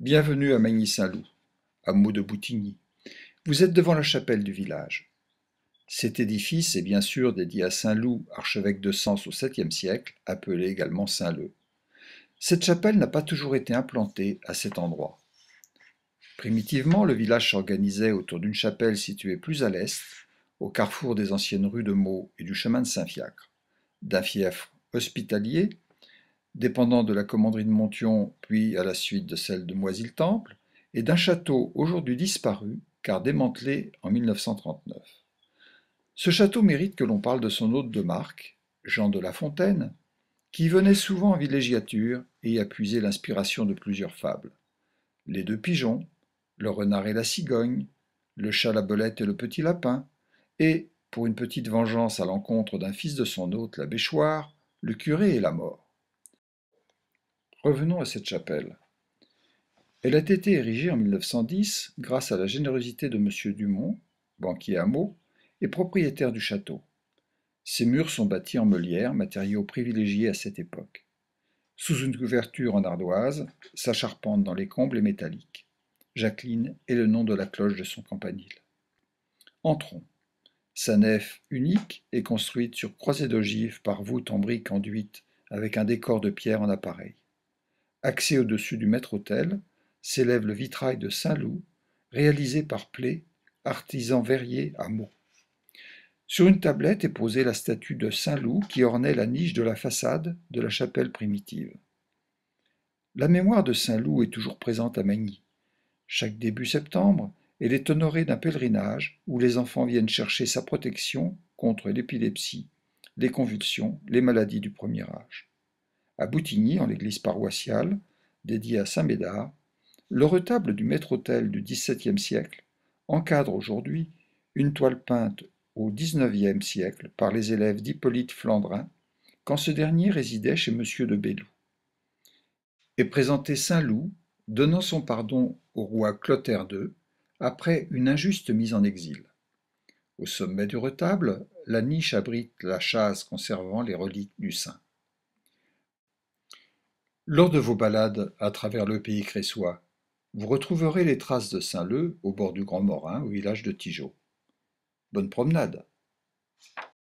Bienvenue à Magny-Saint-Loup, hameau de Boutigny. Vous êtes devant la chapelle du village. Cet édifice est bien sûr dédié à Saint Loup, archevêque de Sens au 7 siècle, appelé également Saint-Leu. Cette chapelle n'a pas toujours été implantée à cet endroit. Primitivement, le village s'organisait autour d'une chapelle située plus à l'est, au carrefour des anciennes rues de Meaux et du chemin de Saint-Fiacre, d'un fief hospitalier dépendant de la commanderie de Montion, puis à la suite de celle de Moisy-le-Temple, et d'un château aujourd'hui disparu, car démantelé en 1939. Ce château mérite que l'on parle de son hôte de marque, Jean de La Fontaine, qui venait souvent en villégiature et y puisé l'inspiration de plusieurs fables. Les deux pigeons, le renard et la cigogne, le chat, la belette et le petit lapin, et, pour une petite vengeance à l'encontre d'un fils de son hôte, la Béchoire, le curé et la mort. Revenons à cette chapelle. Elle a été érigée en 1910 grâce à la générosité de M. Dumont, banquier à Meaux, et propriétaire du château. Ses murs sont bâtis en meulière, matériaux privilégiés à cette époque. Sous une couverture en ardoise, sa charpente dans les combles est métallique. Jacqueline est le nom de la cloche de son campanile. Entrons. Sa nef unique est construite sur croisée d'ogives par voûte en briques enduites avec un décor de pierre en appareil. Axé au-dessus du maître-autel, s'élève le vitrail de Saint-Loup, réalisé par Plé, artisan verrier à Meaux. Sur une tablette est posée la statue de Saint-Loup qui ornait la niche de la façade de la chapelle primitive. La mémoire de Saint-Loup est toujours présente à Magny. Chaque début septembre, elle est honorée d'un pèlerinage où les enfants viennent chercher sa protection contre l'épilepsie, les convulsions, les maladies du premier âge à Boutigny, en l'église paroissiale, dédiée à Saint Médard, le retable du maître-autel du XVIIe siècle encadre aujourd'hui une toile peinte au XIXe siècle par les élèves d'Hippolyte Flandrin, quand ce dernier résidait chez M. de Bellou. Et présentait Saint-Loup, donnant son pardon au roi Clotaire II, après une injuste mise en exil. Au sommet du retable, la niche abrite la chasse conservant les reliques du saint. Lors de vos balades à travers le pays crésois, vous retrouverez les traces de Saint-Leu au bord du Grand Morin, au village de Tigeau. Bonne promenade!